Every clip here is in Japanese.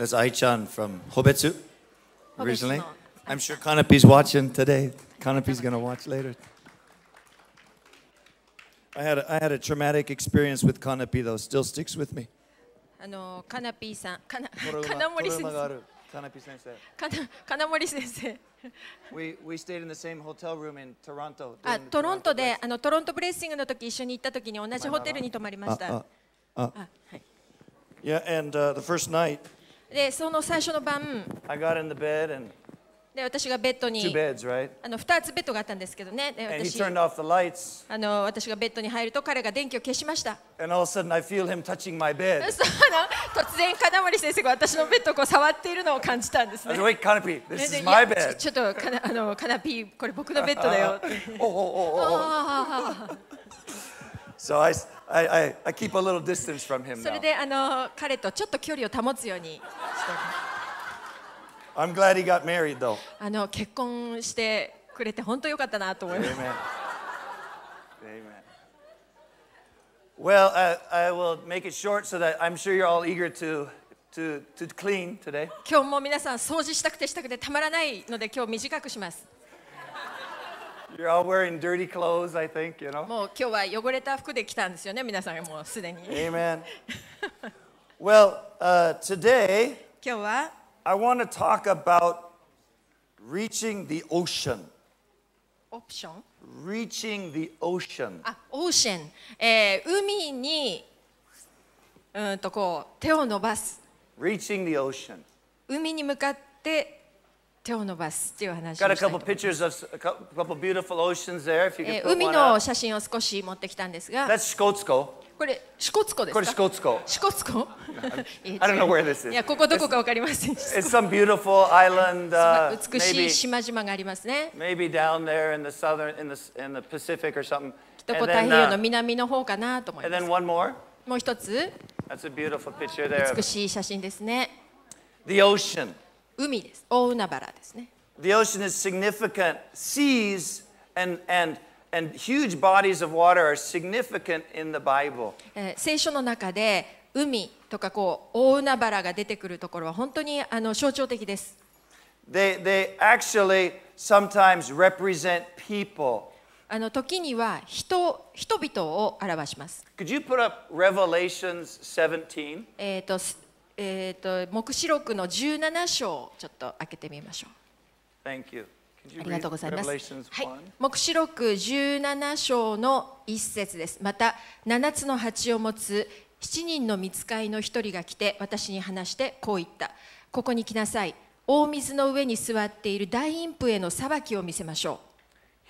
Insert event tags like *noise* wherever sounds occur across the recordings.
That's Aichan from Hobetsu originally. I'm sure Kanepi's watching today. Kanepi's going to watch later. I had, a, I had a traumatic experience with Kanepi, though. Still sticks with me. あのカナピーさん、かな金森先生。金森先生。we, *laughs* *laughs* we stayed in the same hotel room in Toronto. あ、トロントであのトロントブレッシングの時一緒に行った時に同じホテルに泊まりました。あ、あ、はい。Yeah, ah, ah, ah, and、uh, the first night. で、その最初の晩、で私がベッドにあの2つベッドがあったんですけどね。あの私がベッドに入ると彼が電気を消しました。突然、金森先生が私のベッドをこう触っているのを感じたんですちょっとかなあの、カナピこれ僕のベッドだよ。おおおお。I, I, I keep a little distance from him それ now. であの彼とちょっと距離を保つようにしてます I'm glad he got married though. あの結婚してくれて本当良かったなと思います Amen. Amen. Well, I, I will make it short so that I'm sure you're all eager to, to, to clean today. 今日も皆さん掃除したくてしたくてたまらないので今日短くします You're all wearing dirty clothes, I think, you know? もう今日は汚れた服で来たんですよね、皆さんもうすでに。Amen. well, uh, today, 今日は I want to talk about reaching the ocean. オプション Reaching the ocean. あ、オーシャン。えー、海にうんとこう手を伸ばす。Reaching the ocean. 海に向かって手を伸ばすという話を Got a couple pictures of a couple beautiful oceans there. If you can 海の写真を少し持ってきたんですが、That's Shkotsko. これシコツコですか？これシコツコ。シコツコ？I don't know where this is. いやここどこかわかりません。It's some beautiful island. Uh, 美しい島々がありますね。Maybe down there in the southern in the in the Pacific or something. きっとこう太平洋の南の方かなと思います。And then one more. もう一つ。That's a beautiful picture there. 美しい写真ですね。The ocean. 海です。大海原ですね。The ocean is significant. Seas and, and, and huge bodies of water are significant in the Bible. 聖書の中で海とかこう大海原が出てくるところは本当にあの象徴的です。They, they actually sometimes represent people. あの時には人人々を表します。Could you put up Revelations 17? えっとえー、と黙示録の17章ちょっと開けてみましょう。ありがとうございます。はい、黙示録17章の一節です。また7つの鉢を持つ7人の見つかいの1人が来て私に話してこう言った。ここに来なさい。大水の上に座っている大陰部への裁きを見せましょう。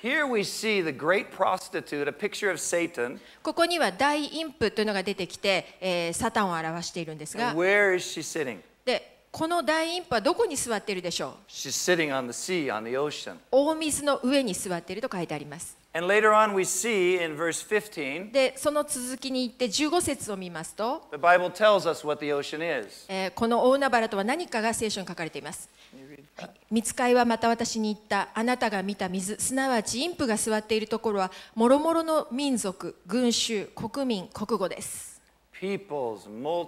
Here we see the great prostitute, a picture of Satan. ここには大インプというのが出てきて、えー、サタンを表しているんですが、Where is she sitting? でこの大インプはどこに座っているでしょう She's sitting on the sea, on the ocean. 大水の上に座っていると書いてあります。And later on we see in verse 15, で、その続きに行って15節を見ますと、the Bible tells us what the ocean is. えー、この大海原とは何かが聖書に書かれています。You 見つかいはまた私に言ったあなたが見た水すなわちインプが座っているところはもろもろの民族群衆国民国語ですも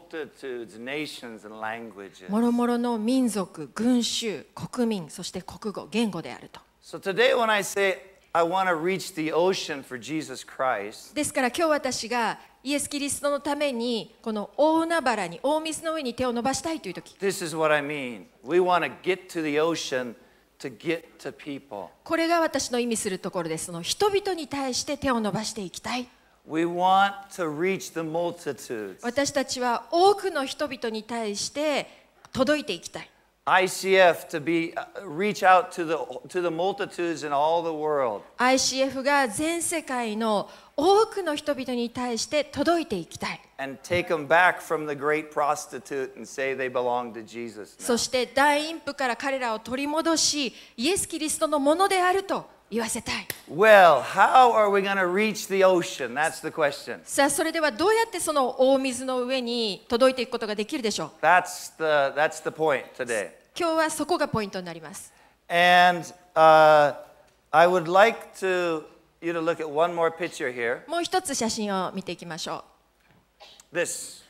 ろもろの民族群衆国民そして国語言語であると So today when I say I want to reach the ocean for Jesus Christ. ですから今日私がイエス・キリストのためにこの大海原に大水の上に手を伸ばしたいという時 This is what I mean. We want to get to the ocean to get to people. これが私の意味するところですその人々に対して手を伸ばしていきたい We want to reach the multitudes. 私たちは多くの人々に対して届いていきたい ICF to be reach out to the to the multitudes in all the world. ICF が全世界の多くの人々に対して届いていきたい。And take them back from the great prostitute and say they belong to Jesus. そして大淫婦から彼らを取り戻し、イエスキリストのものであると。言わせたい。Well, how are we going to reach the ocean? That's the question. さあ、それではどうやってその大水の上に届いていくことができるでしょう That's the, that's the point today. 今日はそこがポイントになります。And uh, I would like to, you to look at one more picture here. もう一つ写真を見ていきましょ This.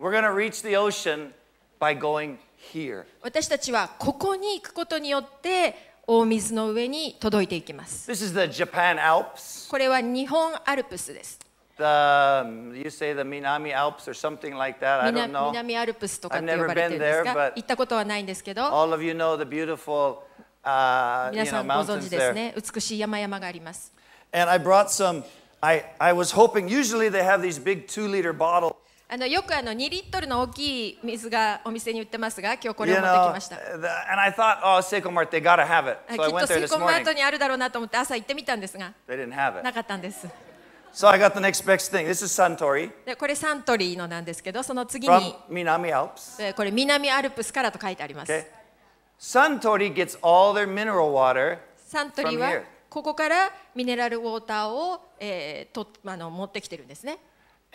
We're going to reach the ocean by going here. う。私たちはここに行くことによって大水の上に届いていきます。This is the Japan Alps. これは日本アルプスです。The, you say the Minami Alps or something like that. I don't know. 南アルプスとかって呼ばれてるんですが、there, 行ったことはないんですけど、all of you know the beautiful, uh, 皆さんご存知ですね、美しい山々があります。And I brought some, I, I was hoping, usually they have these big two liter bottles. あのよくあの2リットルの大きい水がお店に売ってますが、今日これを持ってきました。k n o きっとセイコマートにあるだろうなと思って朝行ってみたんですが、なかったんです。でこれサントリーのなんですけど、その次に南アルプス。これ南アルプスからと書いてあります。サントリーはここからミネラルウォーターを、えー、とあの持ってきてるんですね。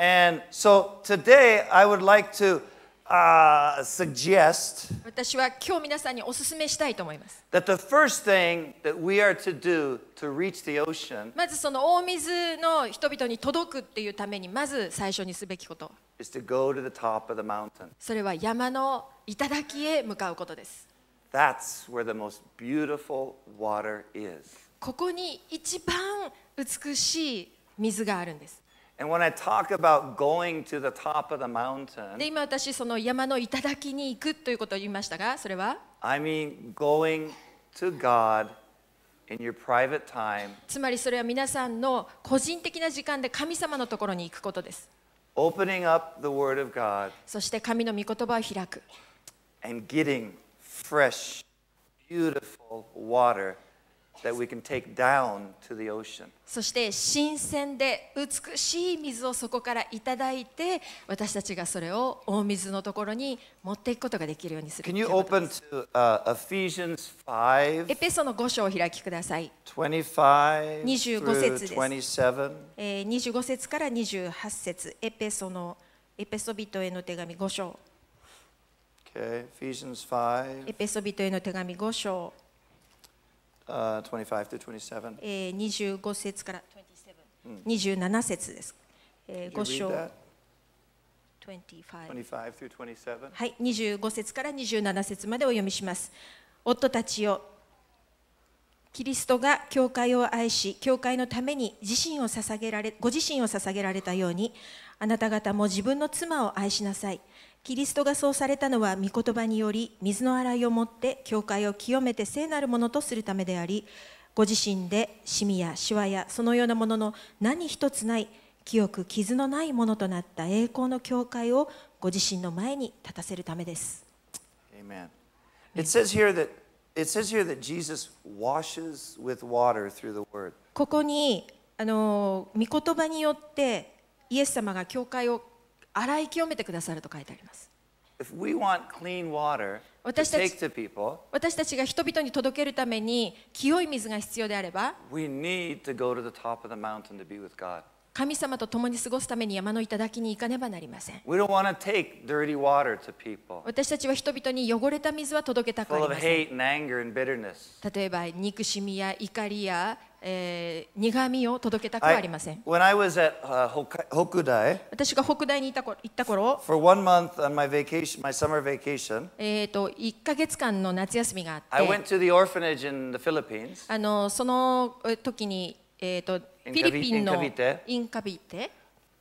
And so today I would like to uh, suggest 私は今日皆さんにお勧めしたいと思います。that the first thing that we are to do to reach the ocean まずその大水の人々に届くっていうためにまず最初にすべきこと、is to go to the top of the mountain. それは山の頂へ向かうことです。That's where the most beautiful water is. ここに一番美しい水があるんです。And when I talk about going to the top of the mountain, で今私その山の頂に行くということを言いましたが、それは I mean going to God in your private time. つまりそれは皆さんの個人的な時間で神様のところに行くことです。Opening up the Word of God. そして神の御言葉を開く。And getting fresh, beautiful water. that we can take down to the ocean. そして新鮮で美しい水をそこからいただいて私たちがそれを大水のところに持っていくことができるようにする Can you open to、Ephesians 5? エペソの5章を開きください。25, 2節です。27, えー、25節から28節エペソのエペソ人への手紙5章。Ephesians 5. エペソ人への手紙5章。uh, 25 27. え25節から 27, 節です。え5章はい、25節から27節までお読みします。夫たちよキリストが教会を愛し、教会のために自身を捧げられご自身を捧げられたように、あなた方も自分の妻を愛しなさい。キリストがそうされたのは御言葉により水の洗いをもって教会を清めて聖なるものとするためでありご自身でシミやシワやそのようなものの何一つない清く傷のないものとなった栄光の教会をご自身の前に立たせるためです。Amen. It says here that It says here that Jesus washes with water through the word. ここにあの御言葉によってイエス様が教会を洗い清めてくださると書いてあります。私たち私たちが人々に届けるために清い水が必要であれば神様と共に過ごすために山の頂に行かねばなりません。私たちは人々に汚れた水は届けたくありません。例えば、憎しみや怒りやえー、苦味を届けたくはありません。I, at, uh, Hokudai, 私が北大にいた行った頃、for one month on my vacation, my summer vacation, えっと1ヶ月間の夏休みがあって、I went to the orphanage in the Philippines, あのその時に、えーと、とフィリピンのインカビテ、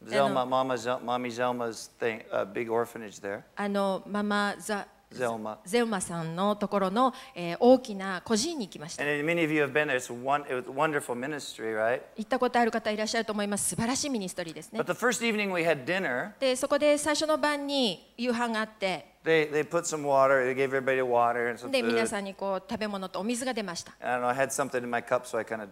Zelma, Mama, Mama Zelma's thing, a big orphanage there. あのママザゼウマゼウマさんのところの、えー、大きな孤児院に行きました。行ったことある方いらっしゃると思います。素晴らしいミニストリーですね。で、そこで最初の晩に夕飯があって、They, they put some water, they gave everybody water and some food. で、皆さんにこう食べ物とお水が出ました。And I had something in my cup, so I kind of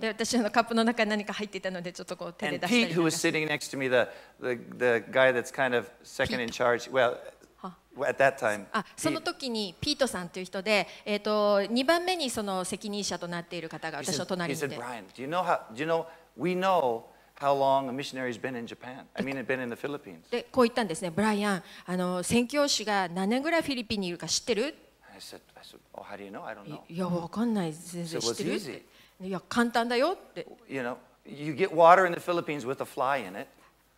で私のカップの中に何か入っていたのでちょっとこう手で出したりなんか。And Pete, who was sitting next to me, the the the guy that's kind of second in charge, well. あその時にピートさんという人で、えー、と2番目にその責任者となっている方が私の隣にいるんでこう言ったんですね、ブライアン、あの宣教師が何年ぐらいフィリピンにいるか知ってる I said, I said,、いや、わかんない、全然知ってる。いや、簡単だよって。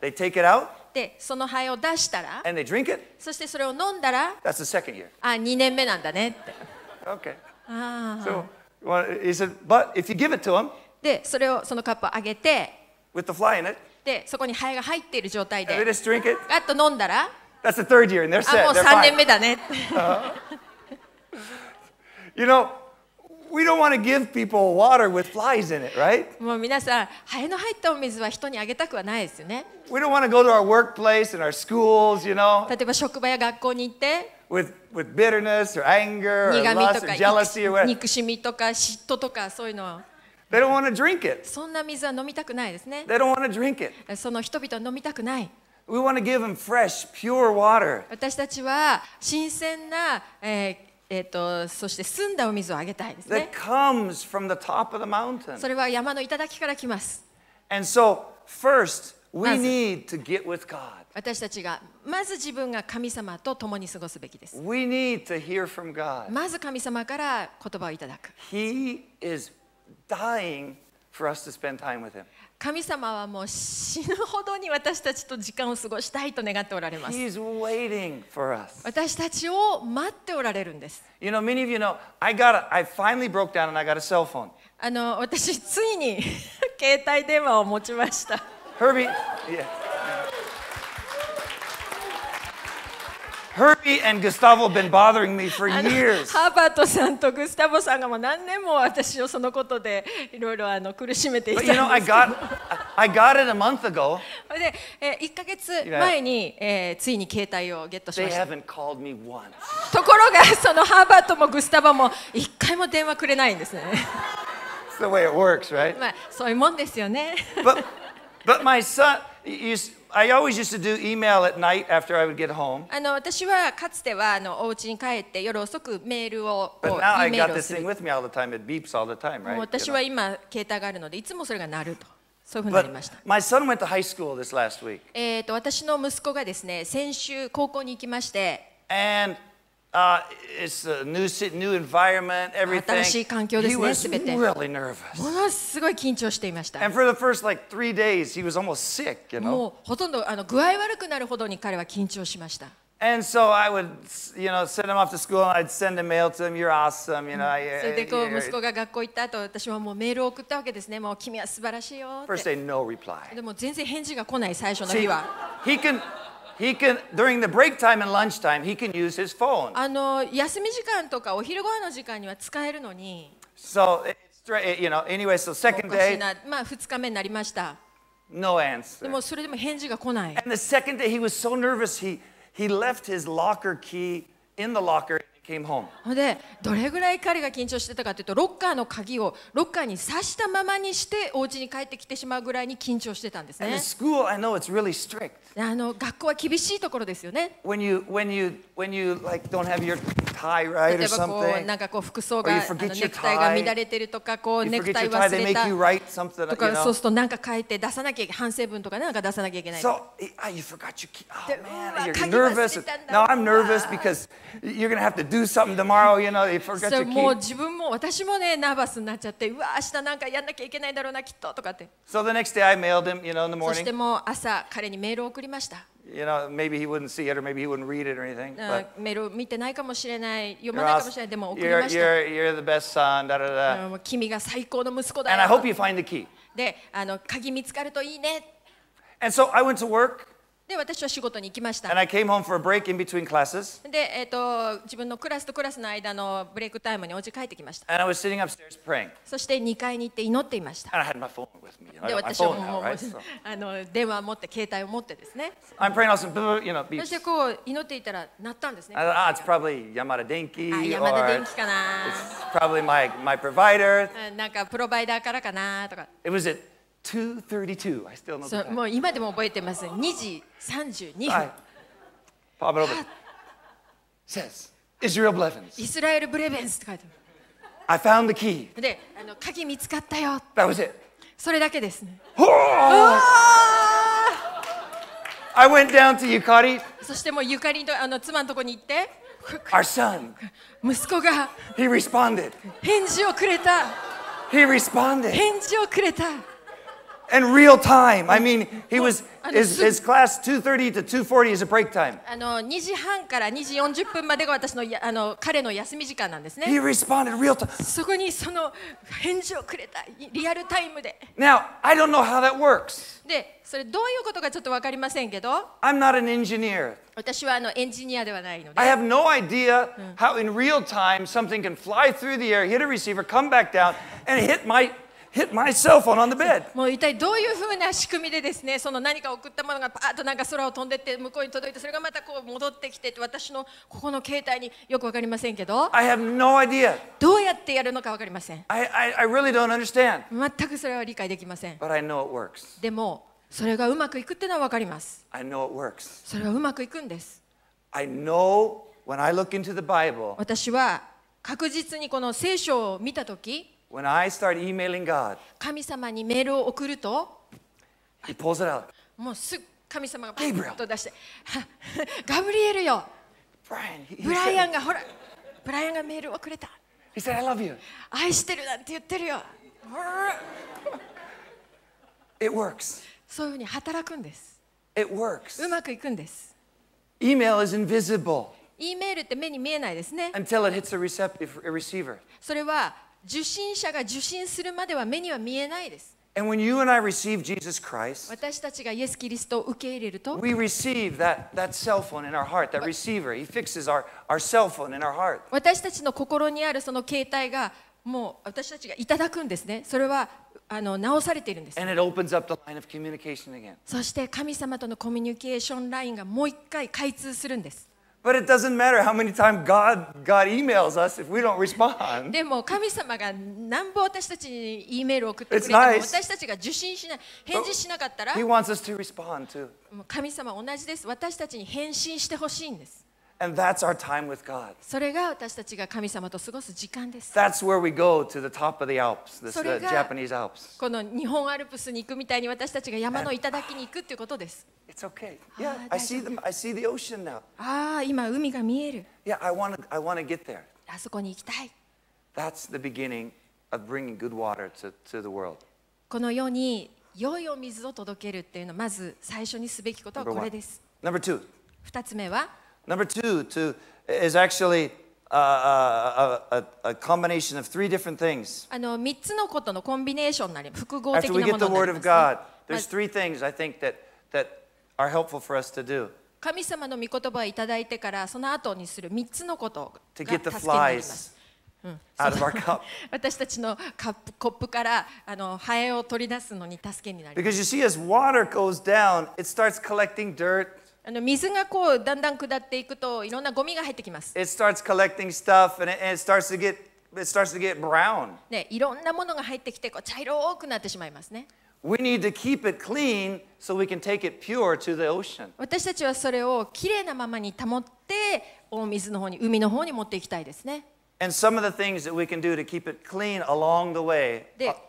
They take it out. で、その灰を出したら、And they drink it. そしてそれを飲んだら、That's the second year. あ、2年目なんだねって。Okay. ああ。So, well, he said, but if you give it to him, で、それをそのカップをあげて、with the fly in it, で、そこに灰が入っている状態で、they just drink it. ガッと飲んだら、That's the third year, and they're あ、set. もう They're 3 fine. 年目だねって。You know, We don't want to give people water with flies in it, right? もう皆さん、ハエの入ったお水は人にあげたくはないですよね。We don't want to go to our workplace and our schools, you know? 例えば職場や学校に行って、with, with bitterness or anger or lust or jealousy or whatever. 憎しみとか嫉妬とかそういうの。They don't want to drink it. そんな水は飲みたくないですね。They don't want to drink it. その人々は飲みたくない。We want to give them fresh, pure water. 私たちは新鮮な、えーえー、とそして澄んだお水をあげたいです、ね。それは山の頂から来ます。私たちがまず自分が神様と共に過ごすべきです。まず神様から言葉をいただく。He is dying for us to spend time with him. 神様はもう死ぬほどに私たちと時間を過ごしたいと願っておられます。He's waiting for us. 私たちを待っておられるんです。You know, many of you know, I got, a, I finally broke down and I got a cell phone. あの、私ついに携帯電話を持ちました。Herbie, yeah. Herbie and Gustavo have been bothering me for years. ハーバートさんとグスタボさんがもう何年も私をそのことでいろいろあの苦しめていたんですけど。But you know, I got, I got it a month ago. で、え一ヶ月前に、えついに携帯をゲットしました。They haven't called me once. ところがそのハーバートもグスタボも一回も電話くれないんですね。That's the way it works, right? まあそういうもんですよね。But, but my son, you. I always used to do email at night after I would get home. あの私はかつてはあのお家に帰って夜遅くメールを But now I メー got ルを this す thing る。with me all the time. It beeps all the time, も right? う You 私 know? は今携帯があるのでいつもそれが鳴るとそういうふうになりました But。my son went to high school this last week, えー、と私の息子がですね先週高校に行きまして and Uh, it's a new, new environment, everything. 新しい環境ですね、すべて。Really、nervous. ものすごい緊張していました。And for the first like three days, he was almost sick, you know? もうほとんどあの具合悪くなるほどに彼は緊張しました。And so I would, you know, send him off to school and I'd send a mail to him, you're awesome, you know. I, それでこう息子が学校行った後、私はもうメールを送ったわけですね。もう君は素晴らしいよ。First day, no reply. でも全然返事が来ない最初の日は。See, he can He can during the break time and lunch time. he can use his phone. あの休み時間とかお昼ご飯の時間には使えるのに。So it's you know anyway so second day. No answer. And the second day he was so nervous he he left his locker key in the locker. c a で、どれぐらい彼が緊張してたかというと、ロッカーの鍵をロッカーに挿したままにして、お家に帰ってきてしまうぐらいに緊張してたんですね。School, I know it's あの学校は厳しいところですよね。When y うなんかこう服装がネクタイが乱れてるとかこうネクタイ忘れたとかそうするとなんか書いて出さなきゃ反省文とかなんか出さなきゃいけない。そう、あ、you forgot your key. Oh man, you're nervous. Now I'm nervous because you're gonna have to do do something tomorrow, you know, they forget そう to もう keep. 自分も私もねナーバスになっちゃってうわ明日なんかやんなきゃいけないだろうなきっととかって So the next day I mailed him, you know, in the そして morning. もう朝彼にメールを送りました、You know, maybe he wouldn't see it or maybe he wouldn't read it or anything. うん But メール見てないかもしれない読 you まないかもしれないでも送り you're, ました、you're, you're the best son, da da da. うんもう君が最高の息子だ And I hope よ you find the key. であの鍵見つかるといいね And so I went to work で私は仕事に行きました。で、えっ、ー、と自分のクラスとクラスの間のブレイクタイムにお家帰ってきました。そして2階に行って祈っていました。で、私あもう *laughs* 電話を持って携帯を持ってですね。Also, you know, そしてこう祈っていたら鳴ったんですね。あ、あ、h it's probably 山田電機。山田電機かな。It's probably my my provider。なんかプロバイダーからかなとか。It was it. 2:32. I still know. t そうもう今でも覚えてます。2時32分。はい。パブロブ。says Israel Blevins. イスラエルブレベンスって書いてある。I found the key. で、あの鍵見つかったよ。That was it. それだけですね。ほー I went down to Yukari. そしてもうゆかりんとあの妻のとこに行って、Our son. 息子が He responded. 返事をくれた。He responded. 返事をくれた。in real time. I mean, he oh, was his, his class 2:30 to 2:40 is a break time. あの2時半から2時40分までが私のあの彼の休み時間なんですね。He responded real time. そこにその返事をくれたリアルタイムで。Now I don't know how that works. で、それどういうことかちょっとわかりませんけど。I'm not an engineer. 私はあのエンジニアではないので。I have no idea how in real time something can fly through the air, hit a receiver, come back down, and hit my hit my cell phone on the bed. もう一体どういうふうな仕組みでですね、その何か送ったものがパーッとなんか空を飛んでって向こうに届いて、それがまたこう戻ってきて、私のここの携帯によくわかりませんけど。I have no idea. どうやってやるのかわかりません。I, I, I really don't understand. 全くそれは理解できません。But I know it works. でもそれがうまくいくっていうのはわかります。I know it works. それはうまくいくんです。I know when I look into the Bible. 私は確実にこの聖書を見たとき。When I start emailing God, 神様にメールを送ると、He pulls it out. もうすぐ神様がパッと出して、ガブリエルよ、Brian, he, ブライアンがほら、ブライアンがメールをくれた。He said, I love you. 愛してるなんて言ってるよ。It works. そういうふうに働くんです。It works. うまくいくんです。Email is invisible. E メールって目に見えないですね。Until it hits a receiver. それは受信者が受信するまでは目には見えないです。And when you and I receive Jesus Christ, we receive that, that cell phone in our heart, that receiver. He fixes our, our cell phone in our heart. 私たちの心にあるその携帯がもう私たちがいただくんですね。それはあの直されているんです。And it opens up the line of communication again. そして神様とのコミュニケーションラインがもう一回開通するんです。But it doesn't matter how many times God, God emails us if we don't respond. でも神様が何ぼ私たちに E メールを送ってくれても私たちが受信しない、返事しなかったら He wants us to respond too. 神様同じです。私たちに返信してほしいんです。And that's our time with God. それが私たちが神様と過ごす時間です。That's where we go to the top of the Alps, this, the Japanese Alps. この日本アルプスに行くみたいに私たちが山の頂に行くっていうことです。It's okay. Yeah, I see the I see the ocean now. ああ、今海が見える。Yeah, I want to I want to get there. あそこに行きたい。That's the beginning of bringing good water to to the world. この世に良いお水を届けるっていうのまず最初にすべきことはこれです。Number two. 二つ目は。Number two to, is actually uh, uh, a, a, a combination of three different things. After we get the Word of God, there's three things I think that, that are helpful for us to do 神様の御言葉をいただいてからその後にする3つのことが to get the *laughs* あの水がこうだんだん下っていくといろんなゴミが入ってきます。It starts collecting stuff and it, and it starts to get it starts to get brown. ね、いろんなものが入ってきてこう茶色くなってしまいますね。We need to keep it clean so we can take it pure to the ocean. 私たちはそれをきれいなままに保って大水の方に海の方に持っていきたいですね。And some of the things that we can do to keep it clean along the way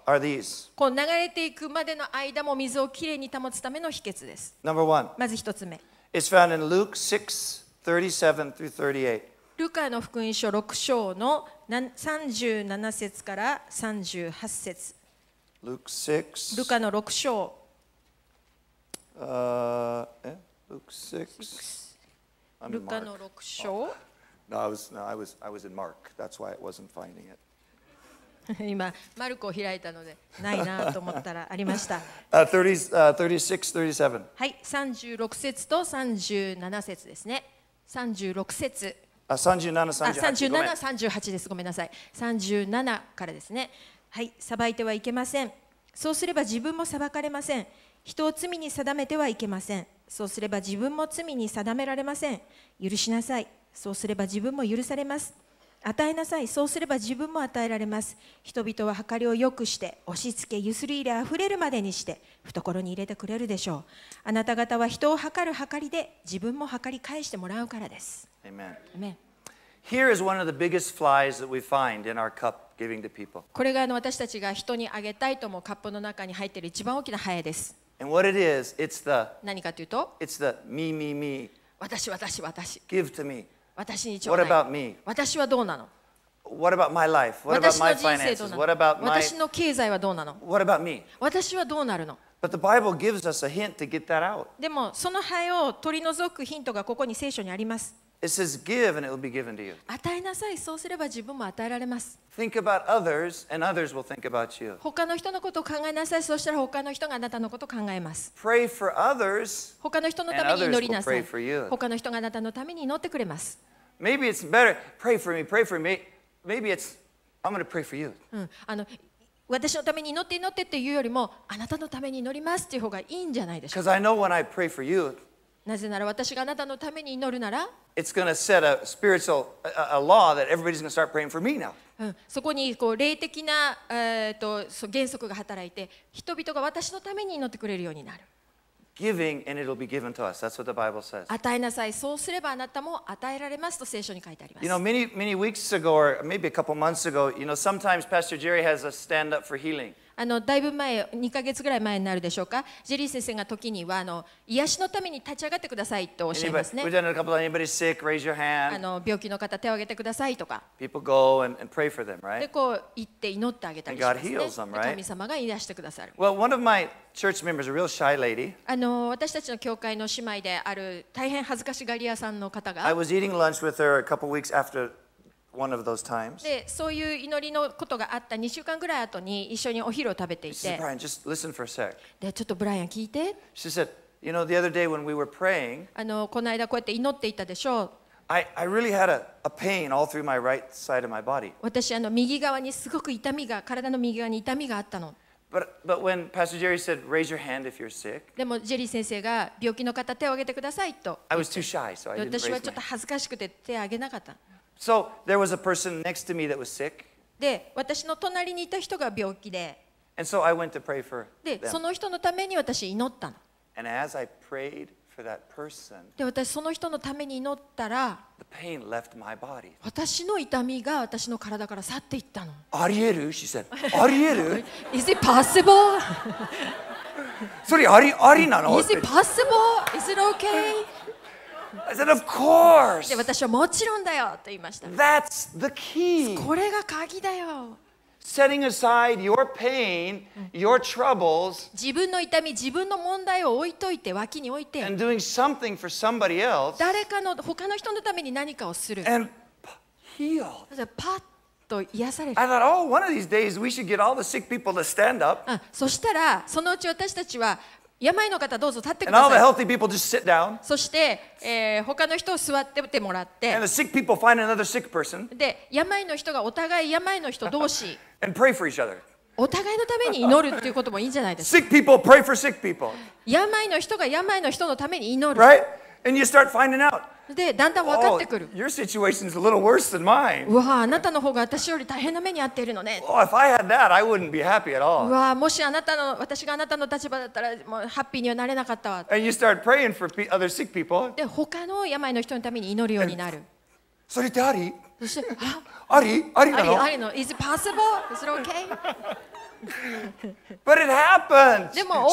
are these. こう流れていくまでの間も水をきれいに保つための秘訣です。Number one. まず一つ目。It's found in Luke 6, 37 through 38. ルカの福音書6章の37節から38節 eh, Luke 6. ルカの6章 Luke 6. I was, no, I was, I was in Mark. That's why wasn't finding it. *laughs* 今マルコを開いたのでないなと思ったらありました。3 *laughs* 6はい、36節と37節ですね。36節。あ、37、38。37、38です。ごめんなさい。37からですね。はい、裁いてはいけません。そうすれば自分も裁かれません。人を罪に定めてはいけません。そうすれば自分も罪に定められません。許しなさい。そうすれば自分も許されます。与えなさいそうすれば自分も与えられます人々は計りを良くして押し付けゆすり入れあふれるまでにして懐に入れてくれるでしょうあなた方は人を計る計りで自分も計り返してもらうからです Amen. Amen. Here is one of the biggest flies that we find in our cup giving to people. これがあの私たちが人にあげたいと思うカップの中に入っている一番大きなハエです And what it is, it's the, 何かというと it's the me, me, me, 私私私 give to me. 私にちょうだい What about me? 私はどうなの What about my life? What about 私 my の人生どう finances? な What の about my 私の経済はどうなの What about me? 私はどうなるの But the Bible gives us a hint to get that out. でもその灰を取り除くヒントがここに聖書にあります It says, give and it will be given to you. 与えなさい、そうすれば自分も与えられます。Think about others and others will think about you. 他の人のことを考えなさい、そうしたら他の人があなたのことを考えます。Pray for others. 他の人のために祈りなさ And い others will pray for you. 他の人があなたのために祈ってくれます、Maybe it's better. Pray for me, pray for me. Maybe it's, I'm going to pray for you. うん、あの私のために祈って祈ってっていうよりもあなたのために祈りますっていう方がいいんじゃないでしょうか Because I know when I pray for you, なぜなら私があなたのために祈るなら It's going to set a spiritual a, a law that everybody's going to start praying for me now. うん、そこにこう霊的な、えー、とそ原則が働いて人々が私のために祈ってくれるようになる。Giving and it'll be given to us. That's what the Bible says. 与えなさい。そうすればあなたも与えられますと聖書に書いてあります。You know, many, many weeks ago or maybe a couple months ago, you know, sometimes Pastor Jerry has a stand up for healing. あのだいぶ前2ヶ月ぐらい前になるでしょうかジェリー先生が時にはあの癒しのために立ち上がってくださいとおっしゃいますね anybody, sick, raise your hand. あの病気の方手を挙げてくださいとか People go and, and pray for them, right? でこう行って祈ってあげたりします、ね、them, right? 神様が癒してくださる well, one of my church members, a real shy lady, あの私たちの教会の姉妹である大変恥ずかしがり屋さんの方が I was eating lunch with her a couple weeks after one of those times. で、そういう祈りのことがあった2週間ぐらい後に一緒にお昼を食べてい She て said,、Brian, just listen for a sec. で、ちょっとブライアン聞いて、She said, You know, the other day when we were praying, あのこの間こうやって祈っていたでしょう。I, I really had a, a pain all through my right side of my body. 私あの右側にすごく痛みが体の右側に痛みがあったの But, but when Pastor Jerry said, Raise your hand if you're sick, でもジェリー先生が病気の方手を挙げてくださいと I was too shy, so I didn't 私は raise ちょ my っと hand. 恥ずかしくて手を挙げなかった So there was a person next to me that was sick. で、私の隣にいた人が病気で。And so I went to pray for で、その人のために私祈ったの。And as I prayed for that person, で、私その人のために祈ったら、the pain left my body. 私の痛みが私の体から去っていったの。ありえる She said, ありえる Is it possible? それありありなの Is it possible? Is it okay? said, of course. で私はもちろんだよと言いました。That's the key. これが鍵だよ。Setting aside your pain, your troubles, 自分の痛み、自分の問題を置いといて、脇に置いて、and doing something for somebody else, 誰かの、他の人のために何かをする。And healed. パッと癒される。I thought, oh, one of these days we should get all the sick people to stand up. そしたら、そのうち私たちは、病の方どうぞ立ってください。そして、えー、他の人を座っててもらって。で、病の人がお互い病の人同士。*laughs* お互いのために祈るっていうこともいいんじゃないですか。病 *laughs* の人が病の人のために祈る。Right? And you start finding out. でだんだん分かってくる。Oh, うわあ、あなたの方が私より大変な目に遭っているのね。Oh, that, うわあ、もしあなたの私があなたの立場だったらもうハッピーにはなれなかったわ。で、他の病の人のために祈るようになる。それってありそしてあ *laughs* ありありなの *laughs* ありありの ?Is it possible? Is it okay? But it happened.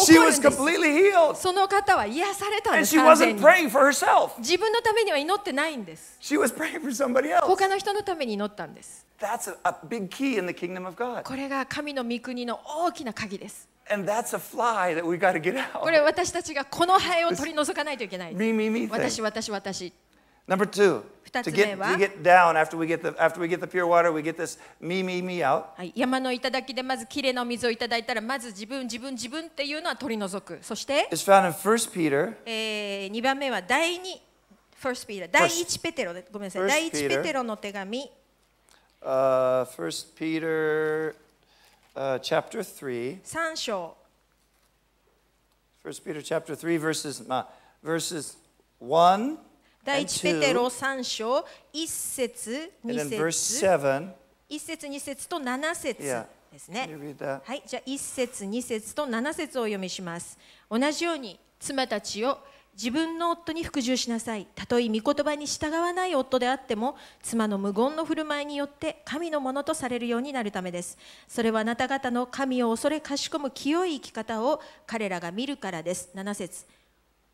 She was completely healed. その方は癒されたんです。And she wasn't praying for herself. 自分のためには祈ってないんです。She was praying for somebody else. 他の人のために祈ったんです。That's a, a big key in the kingdom of God. これが神の御国の大きな鍵です。And that's a fly that we got to get out. これ私たちがこのハエを取り除かないといけない。Me, me, me 私、私、私。Number two, to get, to get down after we get the after we get the pure water, we get this me me me out. It's found in 1 Peter. えー、First Peter 第1ペテロ Uh, First Peter, uh, chapter 3. 3章。First Peter chapter 3 verses まあ verses 1第一ペテロ3章1節2節1節2節と7節ですね。はい、じゃあ1節2節と7節をお読みします。同じように妻たちを自分の夫に服従しなさい。たとえ御言葉に従わない夫であっても、妻の無言の振る舞いによって神のものとされるようになるためです。それはあなた方の神を恐れかしこむ清い生き方を彼らが見るからです。7節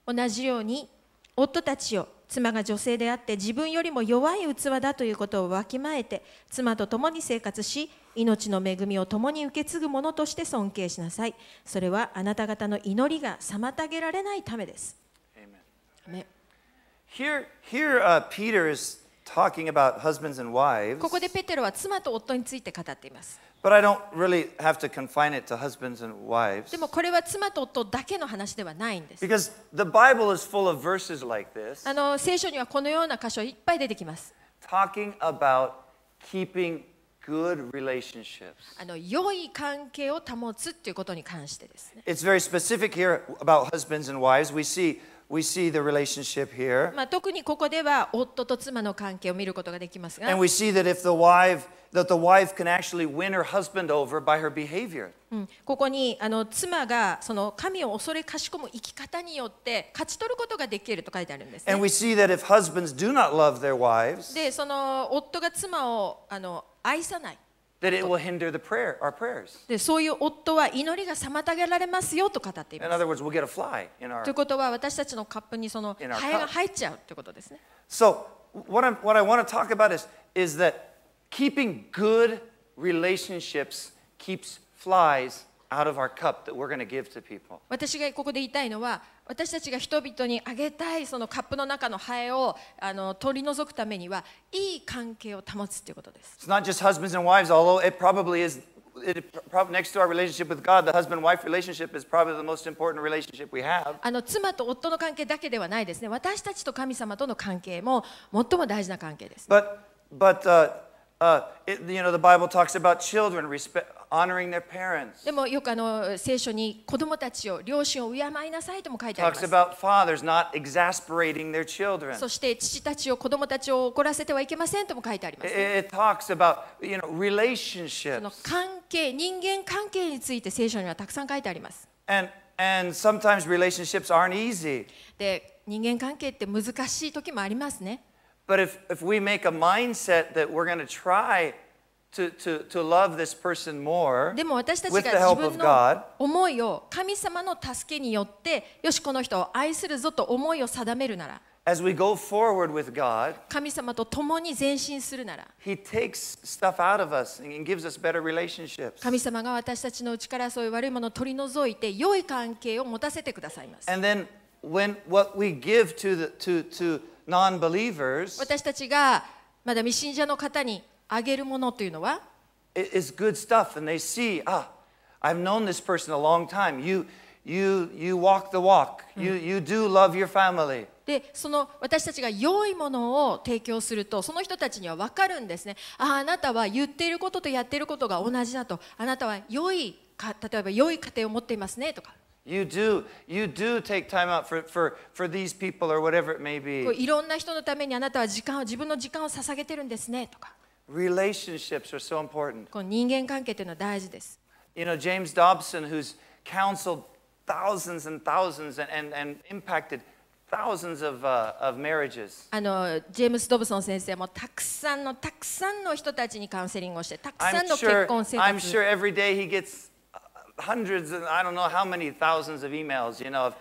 同じように夫たちを妻が女性であって自分よりも弱い器だということをわきまえて妻と共に生活し命の恵みを共に受け継ぐものとして尊敬しなさいそれはあなた方の祈りが妨げられないためです Amen. Amen. Here, here、uh, Peter is talking about husbands and wives. ここでペテロは妻と夫について語っています。But I don't really have to confine it to husbands and wives. でもこれは妻と夫だけの話ではないんです。Because the Bible is full of verses like this. あの聖書にはこのような箇所いっぱい出てきます。Talking about keeping good relationships. あの良い関係を保つということに関してですね。It's very specific here about husbands and wives. We see We see the relationship here. まあ特にここでは夫と妻の関係を見ることができますが。And we see that if the wife that the wife can actually win her husband over by her behavior. ここにあの妻がその神を恐れかしこむ生き方によって勝ち取ることができると書いてあるんです、ね。And we see that if husbands do not love their wives. でその夫が妻をあの愛さない。that it will hinder the prayer, our prayers. でそういう夫は祈りが妨げられますよと語ってい In ます。other words, we'll get a fly in our. ということは私たちのカップにその In our ハエが cup. 入っちゃうということですね。So what I'm what I want to talk about is is that keeping good relationships keeps flies out of our cup that we're going to give to people. 私がここで言いたいのは、私たちが人々にあげたいそのカップの中のハエをあの取り除くためには、いい関係を保つということです。It's not just husbands and wives, although it probably is. It, next to our relationship with God, the husband-wife relationship is probably the most important relationship we have. あの妻と夫の関係だけではないですね。私たちと神様との関係も最も大事な関係です、ね。But, but, uh, uh, it, you know, the Bible talks about children respect. honoring their parents. でもよくあの聖書に子供たちを両親を敬いなさいとも書いてあります。Talks about fathers not exasperating their children. そして父たちを子供たちを怒らせてはいけませんとも書いてあります。It talks about you know relationships. その関係人間関係について聖書にはたくさん書いてあります。And and sometimes relationships aren't easy. で人間関係って難しい時もありますね。But if if we make a mindset that we're going to try to, to, to love this person more でも私たちが自分の思いを神様の助けによってよしこの人を愛するぞと思いを定めるなら go d 神様と共に前進するなら神様が私たちのうちからそういう悪いものを取り除いて良い関係を持たせてくださいます。私たちがまだ未信者の方にあげるものというのは It's good stuff and they see, ah, I've known this person a long time. You, you, you walk the walk. You, you do love your family. でその私たちが良いものを提供するとその人たちには分かるんですねああなたは言っていることとやっていることが同じだとあなたは良いか例えば良い家庭を持っていますねとか You do, you do take time out for, for, for these people or whatever it may be. いろんな人のためにあなたは時間を自分の時間を捧げてるんですねとか Relationships are so important. You know, James Dobson, who's counseled thousands and thousands and, and, and impacted thousands of, uh, of marriages. i I'm sure, I'm sure every day he gets hundreds and I don't know how many thousands of emails, you know, of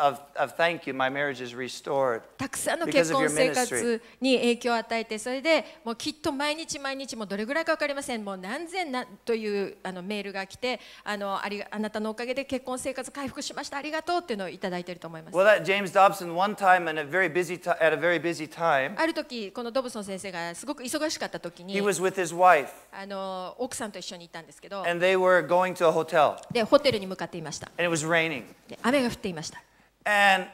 of, of thank you, my marriage is restored. たくさんの結婚生活に影響を与えて、それでもうきっと毎日毎日もどれぐらいか分かりません、もう何千なというあのメールが来てあのあり、あなたのおかげで結婚生活回復しました、ありがとうっていうのをいただいていると思います。Well, James Dobson, one time a a very busy at a very busy time, ある時このドブソン先生がすごく忙しかった時に、he was with his wife, あの奥さんと一緒にいたんですけど、and they were going to a hotel. で、ホテルに向かっていました。And it was raining. で雨が降っていました。And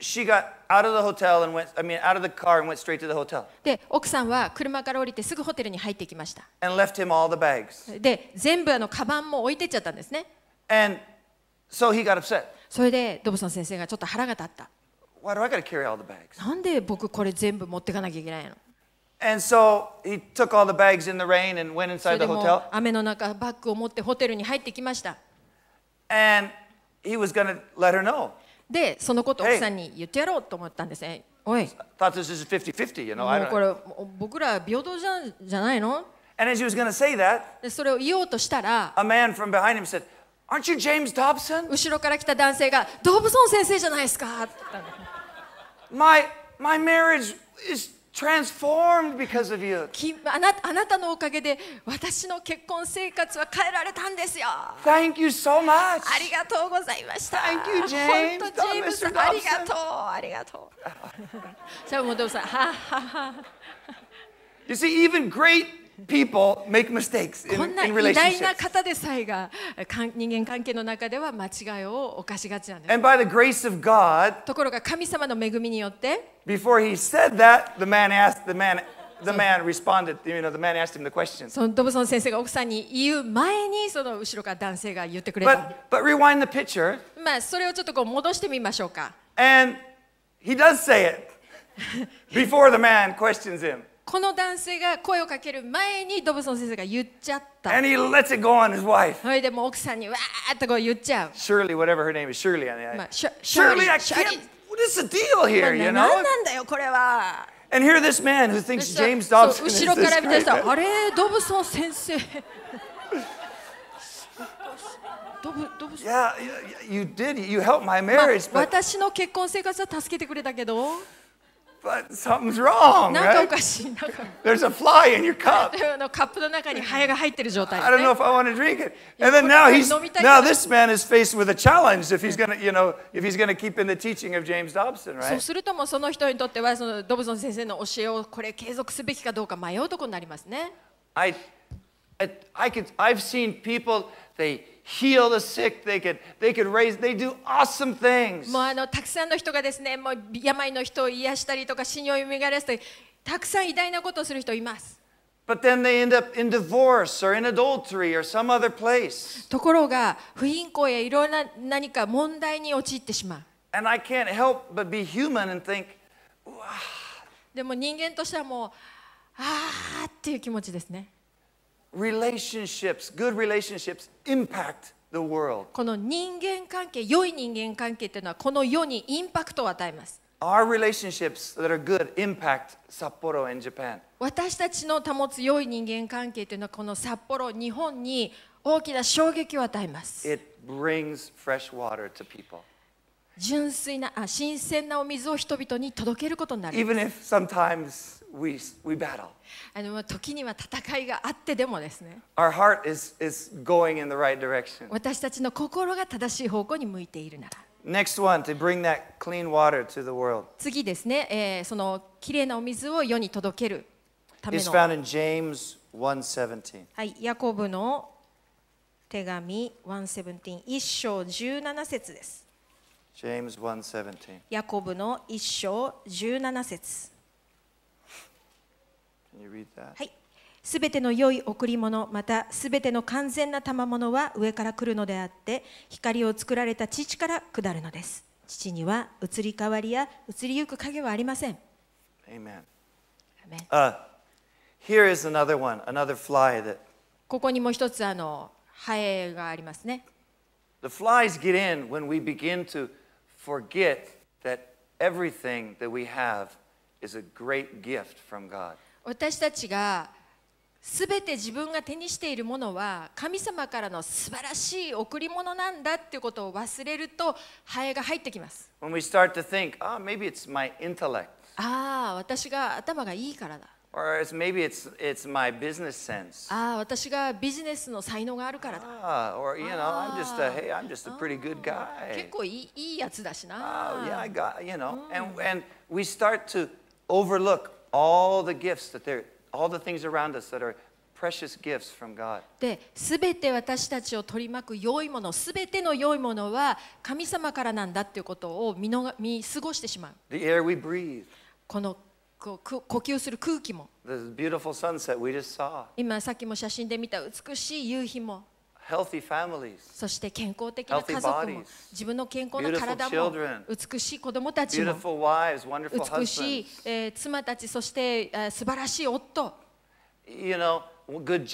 she got out of the hotel and went, I mean, out of the car and went straight to the hotel. で、奥さんは車から降りてすぐホテルに入ってきました。And left him all the bags. で、全部あのカバンも置いてちゃったんですね。And so he got upset. それで、ドブソン先生がちょっと腹が立った。なんで僕これ全部持ってかなきゃいけないの And so he took all the bags in the rain and went inside the hotel. 雨の中、バッグを持ってホテルに入ってきました。And he was gonna let her know. でそのこと奥さんに言ってやろうと思ったんですね。おい。Thought this is 50-50, you know. もうこれ僕ら平等じゃじゃないの And as he was going to say that, でそれを言おうとしたら、a man from behind him said, Aren't you James Dobson? 後ろから来た男性が、ドブソン先生じゃないですかって言ったんだ。My, my marriage is transformed because of you. あなあなたのおかげで私の結婚生活は変えられたんですよ。Thank you so much. ありがとうございました。Thank you, James. 本当、ジェームス、ありがとう、ありがとう。じゃあ、もうさ、You see, even great people make mistakes in, こんな偉大な方でさえが人間関係の中では間違いを犯しがちなんです。And by the grace of God, ところが神様の恵みによって、before he said that, the man asked, the man The man responded, you know, the man asked him the question. そのドブソン先生が奥さんに言う前に、その後ろから男性が言ってくれた。But, but rewind the picture. まあ、それをちょっとこう戻してみましょうか。And he does say it before the man questions him. この男性が声をかける前にドブソン先生が言っちゃった。And he lets it go on his wife. それでも奥さんにわーっとこう言っちゃう。Shirley, whatever her name is, Shirley. I mean, まあ、Shirley, I can't. What is the deal here, you know? 何なんだよこれは。And here this man who thinks James Dobson is this great. 後ろから見た人、あれドブソン先生。ドブドブ yeah, you did. You helped my marriage. 私の結婚生活は助けてくれたけど。But something's wrong, right? There's a fly in your cup. あのカップの中にハエが入ってる状態 *laughs* I で don't know if I want to drink it. And then now he's now this man is faced with a challenge if he's gonna you know if he's gonna keep in the teaching of James Dobson, そう right? するともうその人にとってはそのドブソン先生の教えをこれ継続すべきかどうか迷うところになりますね。I, I, I could I've seen people They heal the sick. They could, they could raise, they do awesome things. もうあのたくさんの人がですね、もう病の人を癒したりとか、死にを蘇らせたり、たくさん偉大なことをする人います。But then they end up in divorce or in adultery or some other place. ところが、不貧困やいろんな何か問題に陥ってしまう。And I can't help but be human and think, でも人間としてはもう、ああっていう気持ちですね。relationships, good relationships impact the world. この人間関係、良い人間関係というのはこの世にインパクトを与えます。Our relationships that are good impact Sapporo and Japan. 私たちの保つ良い人間関係というのはこの札幌、日本に大きな衝撃を与えます。It brings fresh water to people. 純粋なあ新鮮なお水を人々に届けることになります。Even if sometimes we, we battle. あの時には戦いがあってでもですね。Our heart is, is going in the right direction. 私たちの心が正しい方向に向いているなら。Next one, to bring that clean water to the world. 次ですね、えー、そのきれいなお水を世に届けるための。It's found in James 1:17. はい、ヤコブの手紙1:17、1章17節です。James 1:17。ヤコブの1章17節。はい。すべての良い贈り物、またすべての完全な賜物は上から来るのであって、光を作られた父から下るのです。父には移り変わりや移りゆく影はありません。Amen. Amen.、Uh, here is another one, another fly that ここにも一つあのハエがありますね。The flies get in when we begin to forget that everything that we have is a great gift from God. 私たちが全て自分が手にしているものは神様からの素晴らしい贈り物なんだっていうことを忘れるとハエが入ってきます。When we start to think, ah,、oh, maybe it's my intellect. ああ、私が頭がいいからだ。Or it's maybe it's, it's my business sense. ああ、私がビジネスの才能があるからだ。Ah, or, you know, I'm just a, hey, I'm just a pretty good guy. 結構いいいいやつだしな。Ah, yeah, I got, you know. And, and we start to overlook all the gifts that they're, all the things around us that are precious gifts from God. で、すべて私たちを取り巻く良いもの、すべての良いものは神様からなんだということを見の見過ごしてしまう。The air we breathe. このこう呼吸する空気も。The beautiful sunset we just saw. 今さっきも写真で見た美しい夕日も。そして健康的な家族も自分の健康な体も美しい子供たちも美しい、えー、妻たちそして、えー、素晴らしい夫 u w o d b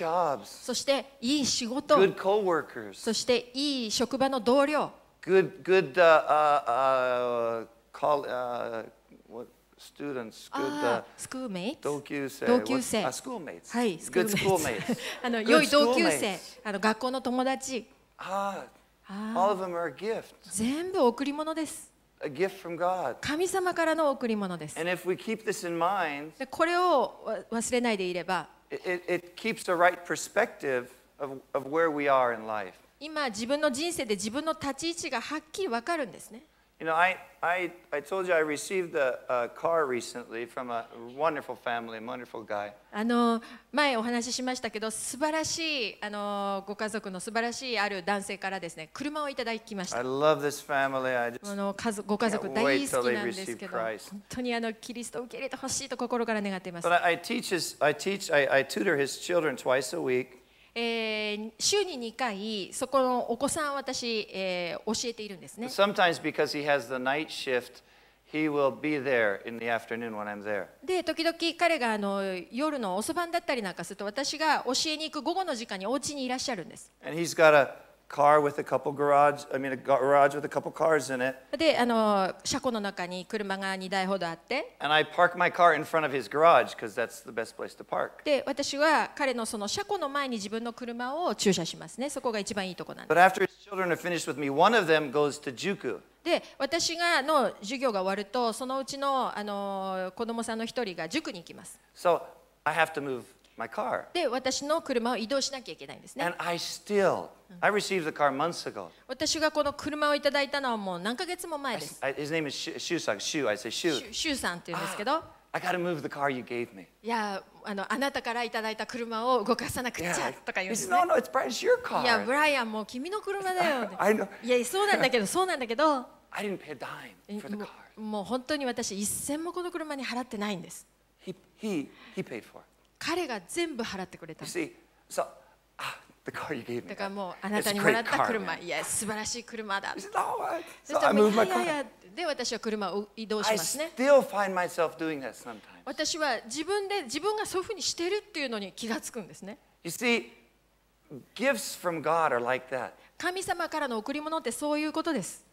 s そしていい仕事 good coworkers, そしていい職場の同僚 good, good, uh, uh, uh, call, uh, students, good uh, schoolmates 同級生同級生 what, uh, schoolmates はい good schoolmates あの良い同級生あの学校の友達ああ all of them are a gift 全部贈り物です A gift from God. 神様からの贈り物です。And if we keep this in mind, これを忘れないでいれば、it, it keeps a right perspective of, of where we are in life. 今自分の人生で自分の立ち位置がはっきりわかるんですね。You know, I, I, I told you I received a, a uh, car recently from a wonderful family, a wonderful guy. あの前お話ししましたけど、素晴らしいあのご家族の素晴らしいある男性からですね、車をいただきました。I love this family. I just till they receive あの家族ご家族大好きなんですけど、本当にあのキリストを受け入れてほしいと心から願っています。But I, I teach his, I teach, I, I tutor his children twice a week. えー、週に2回そこのお子さん私、えー、教えているんですね。Sometimes because he has the night shift, he will be there in the afternoon when I'm there. で時々彼があの夜の遅番だったりなんかすると私が教えに行く午後の時間にお家にいらっしゃるんです。And he's got a car with a couple garage, I mean a garage with a couple cars in it. で、あの車庫の中に車が2台ほどあって。And I park my car in front of his garage because that's the best place to park. で、私は彼のその車庫の前に自分の車を駐車しますね。そこが一番いいとこなんです。But after his children are finished with me, one of them goes to juku. で、私がの授業が終わると、そのうちのあの子供さんの一人が塾に行きます。So I have to move my car. で、私の車を移動しなきゃいけないんですね。And I still, I received the car months ago. 私がこの車をいただいたのはもう何ヶ月も前です。I, his name is Shu San. Shu, I say Shu. Shu さんって言うんですけど。I gotta move the car you gave me. いや、あのあなたからいただいた車を動かさなくちゃとか言うんです、ね。No, no, it's Brian's your car. いや、ブライアンもう君の車だよ。I know. いや、そうなんだけど、そうなんだけど。I didn't pay a dime for the car. もう本当に私一銭もこの車に払ってないんです。He, he, he paid for it. 彼が全部払ってくれた。だからもうあなたにもらった車、いや素晴らしい車だ。そしたういやいやで私は車を移動しますね。私は自分で自分がそういうふうにしてるっていうのに気がつくんですね。神様からの贈り物ってそういうことです。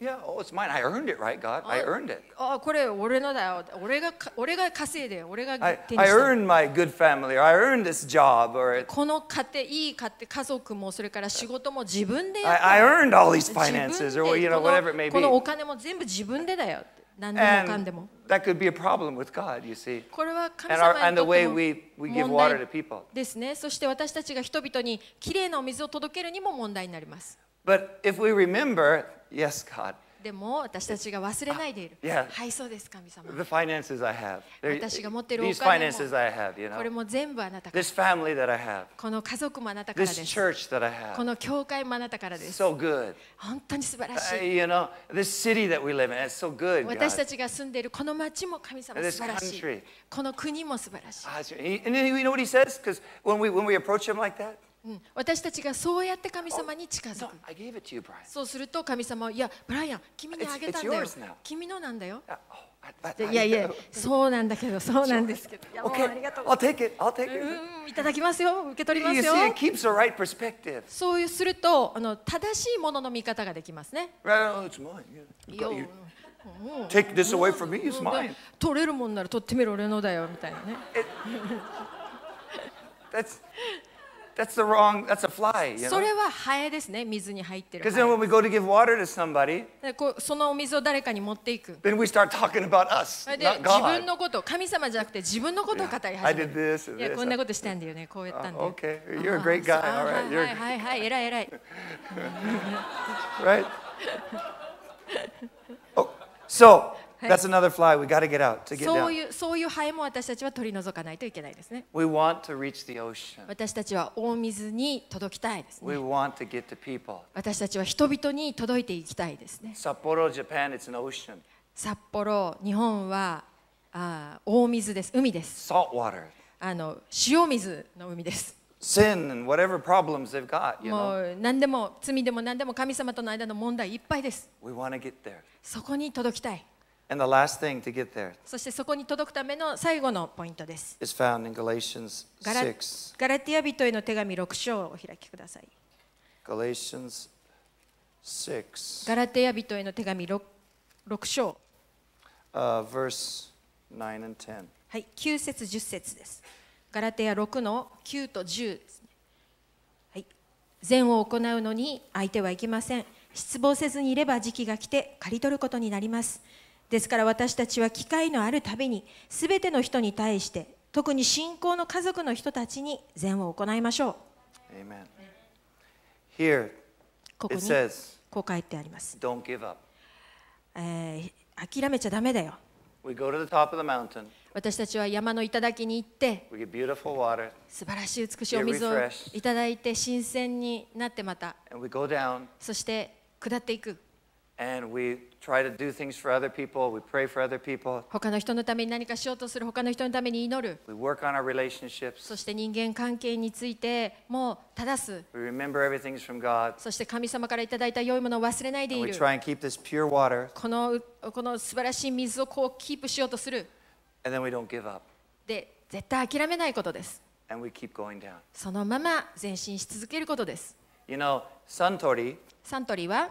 Yeah, oh, it's mine. I earned it, right, God? I earned it. あ、これ俺のだよ。俺が俺が稼いで、俺が I, I earned my good family, or I earned this job, or この家庭、いい家庭、家族もそれから仕事も自分で I, I earned all these finances, or you know, whatever it may be. のお金も全部自分でだよ。何でもでも And。that could be a problem with God, you see. これは神 And, our, and the way we, we give water to people. ですね。そして私たちが人々にきれいなお水を届けるにも問題になります。But if we remember, Yes, God. でも私たちが忘れないでいる。Yeah. はい、そうです、神様。The finances I have. 私が持っているお These finances I have, you know. も全部あなたからで This family that I have. この家族もあなたからで This church that I have. の教会もあなたからです。So good. 本当に素晴ら Uh, you know, this city that we live in, it's so good. 私 o d たちが住んでいるこの町も神様 This 素晴らしい country.。この国も素晴らしい。Ah, And then you know what he says? Because when we, when we approach him like that, 私たちがそうやって神様に近づく。そうすると神様は、いや、ブライアン、君にあげたんだよ。君のなんだよ。いやいや、そうなんだけど、そうなんですけど。*laughs* Okay. ありがとう。I'll take it. I'll take it. うん、いただきますよ。受け取りますよ。see, keeps the right perspective. そういうすると、あの正しいものの見方ができますね。Well, t o take this away from me, it's mine. 取れるもんなら取ってみろ、俺のだよみたいなね。It, that's that's the wrong, that's a fly. You know? それはハエですね、水に入ってる。Because then when we go to give water to somebody, そのお水を誰かに持っていく。Then we start talking about us, で not 自 God. 分のこと、神様じゃなくて自分のことを語り I 始め did る。this. and いや、this. こんなことしたんだよね、こうやったんだ Oh, よ。okay, you're a great あ guy. あ All はい right, は you're いはいはい、偉い偉い。right. Oh, so That's another fly we got to get out to get そういうそういうハエも私たちは取り除かないといけないですね。We want to reach the ocean. 私たちは大水に届きたいですね。We want to get to people. 私たちは人々に届いていきたいですね。札幌、Japan, it's an ocean. 札幌、日本はあ大水です。海です。Salt water. あの塩水の海です。Sin and whatever problems they've got, you know? もう何でも罪でも何でも神様との間の問題いっぱいです。We want to get there. そこに届きたい。And the last thing to get there そしてそこに届くための最後のポイントです。ガラガラティア人への手紙6章をお開きください。ガラティア人への手紙 6, 6章、uh, verse 9 and 10. はい、9節10節です。ガラティア6の9と10ですね。はい、善を行うのに相手はいけません。失望せずにいれば時期が来て刈り取ることになります。ですから私たちは機会のあるたびにすべての人に対して特に信仰の家族の人たちに善を行いましょう。Amen. Here, ここにこう書いてあります。Don't give up. えー、諦めちゃだめだよ。We go to the top of the mountain. 私たちは山の頂に行って We get beautiful water. 素晴らしい美しいお水をいただいて新鮮になってまた And we go down. そして下っていく。他の人のために何かしようとする他の人のために祈るそして人間関係についてもう正すそして神様からいただいた良いものを忘れないでいい。このこの素晴らしい水をこうキープしようとするで絶対諦めないことですそのまま前進し続けることですサントリーは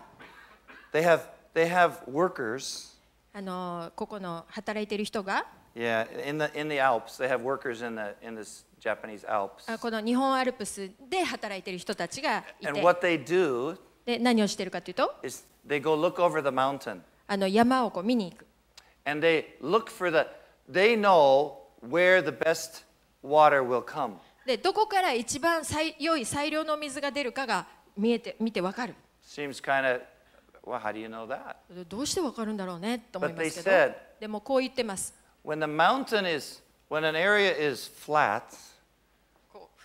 They have, they have workers. あのここの働いている人が Yeah, in the, in the Alps, they have workers in the, in the Japanese Alps. あこの日本アルプスで働いている人たちがい And て what they do で何をしているかというと is they go look over the mountain あの山をこう見に行く and they look for the, they know where the best water will come. でどこから一番最良い最良の水が出るかが見えて見てわかる Seems kind of well, how do you know that? どうしてわかるんだろうねと思いますけど。Said, でもこう言ってます。When the mountain is, when an area is flat,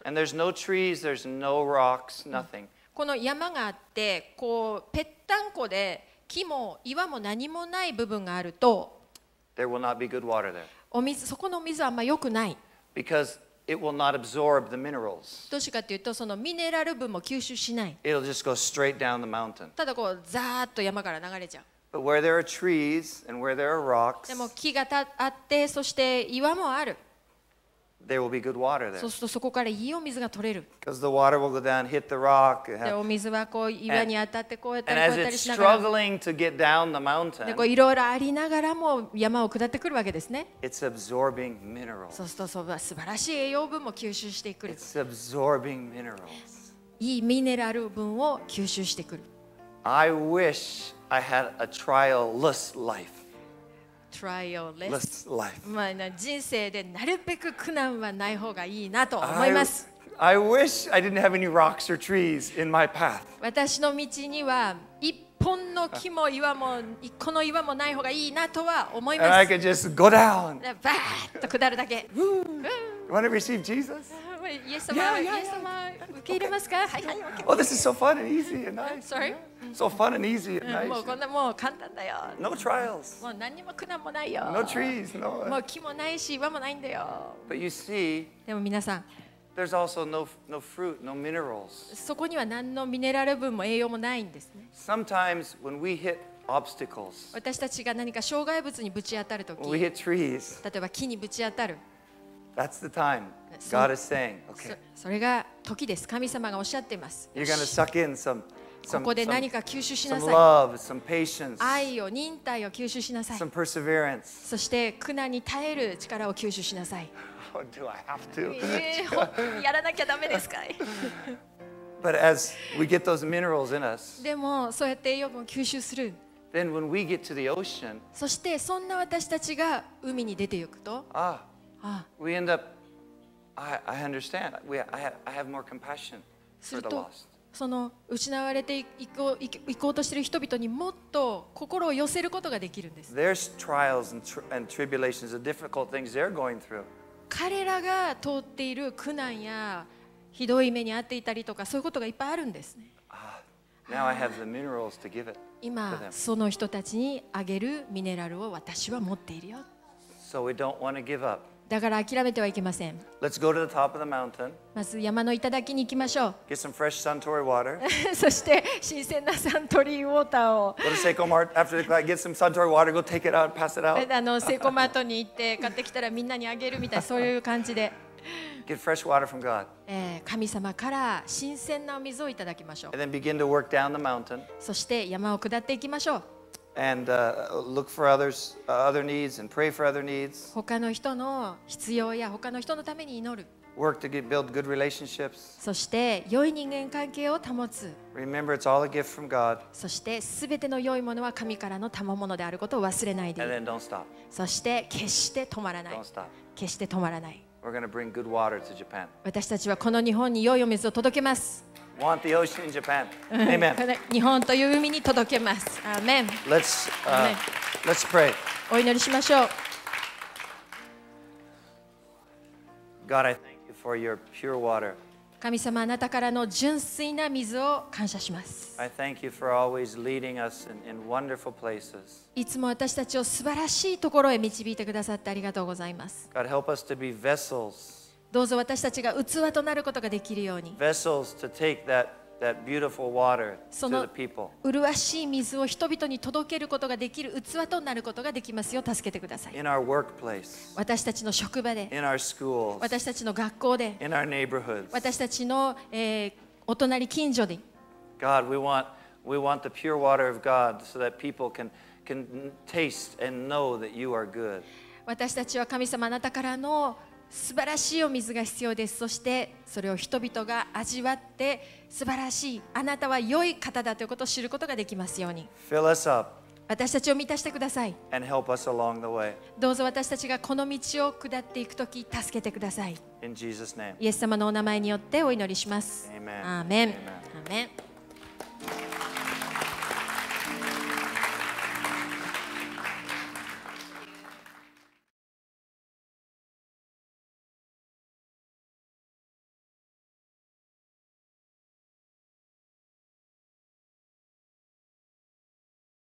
and there's no trees, there's no rocks, nothing. この山があって、こうぺったんこで木も岩も何もない部分があると、there will not be good water there. お水そこの水はあんま良くない。Because it will not absorb the minerals. どうしてかというと、そのミネラル分も吸収しない。It'll just go straight down the mountain. ただこう、ザーッと山から流れちゃう。But where there are trees and where there are rocks, でも木がたあって、そして岩もある。There will be good water there. そうするとそこからいいお水が取れる。the water will go down, hit the rock. でお水はこう岩に当たってこうやったりこうやったりしながら。s t r u g g l i n g to get down the mountain, でこういろいろありながらも山を下ってくるわけですね。It's absorbing minerals. そうするとそは素晴らしい栄養分も吸収してくる。It's absorbing minerals. いいミネラル分を吸収してくる。I wish I had a trialless life. trial less life. まあ人生でなるべく苦難はない方がいいなと思います。I, I wish I didn't have any rocks or trees in my path. 私の道には一本の木も岩も一個の岩もない方がいいなとは思います。And I could just go down. バーッと下るだけ。Want to receive Jesus? Somebody, yes, yeah, yeah, yeah. yes, okay. okay. Oh, this is so fun and easy and nice. Sorry? So fun and easy and nice. もうこんなもう簡単だよ。No trials. もう何にも苦難もないよ。No trees, no. もう木もないし、岩もないんだよ。But you see, でも皆さん、There's also no, no fruit, no minerals. そこには何のミネラル分も栄養もないんですね。Sometimes when we hit obstacles, 私たちが何か障害物にぶち当たるとき、we hit trees. 例えば木にぶち当たる。That's the time. God is saying, okay. それが時です。神様がおっしゃっています。You're gonna suck in some ここで何か吸収しなさい。愛を、忍耐を吸収しなさい。そして苦難に耐える力を吸収しなさい。Do I have to? えー、やらなきゃダメですか But as we get those minerals in us, でもそうやって栄養分を吸収する。Then when we get to the ocean, そしてそんな私たちが海に出ていくと。Ah, We end up, そういうことが彼らが通っている苦難やひどい目に遭っていたりとかそういうことがいっぱいあるんですね。今、その人たちにあげるミネラルを私は持っているよ。だから諦めてはいけません。Let's go to the top of the mountain. まず山の頂に行きましょう。Get some fresh Suntory water. そして新鮮なサントリーウォーターを。Go to Seiko Mart after the class, get some Suntory water, go take it out, pass it out. あのセイコマートに行って買ってきたらみんなにあげるみたいなそういう感じで。Get fresh water from God. 神様から神鮮なお水をいただきましょう。And then begin to work down the mountain. そして山を下っていきましょう。and uh, look for others, uh, other needs and pray for other needs. 他の人の必要や他の人のために祈る。Work to get, build good relationships. そして良い人間関係を保つ。Remember, it's all a gift from God. そしてすべての良いものは神からの賜物であることを忘れないで。And then don't stop. そして決して止まらない。Don't stop. 決して止まらない。We're going to bring good water to Japan. 私たちはこの日本に良いお水を届けます。want the ocean in Japan. Amen. 日本という海に届けます。アーメン。Let's、uh, let's pray. お祈りしましょう。God, I thank you for your pure water. 神様あなたからの純粋な水を感謝します。I thank you for always leading us in, in wonderful places. いつも私たちを素晴らしいところへ導いてくださってありがとうございます。God, help us to be vessels. どうぞ私たちが器となることができるように。その麗しい水を人々に届けることができる器となることができますよ助けてください私たちの職場で schools, 私たちの学校で私たちの、えー、お隣近所で God, we want, we want the pure water of God so that people can taste and know that you are good 私たちは神様あなたからの素晴らしいお水が必要ですそしてそれを人々が味わって素晴らしいあなたは良い方だということを知ることができますように私たちを満たしてくださいどうぞ私たちがこの道を下っていくとき助けてくださいイエス様のお名前によってお祈りしますアーメン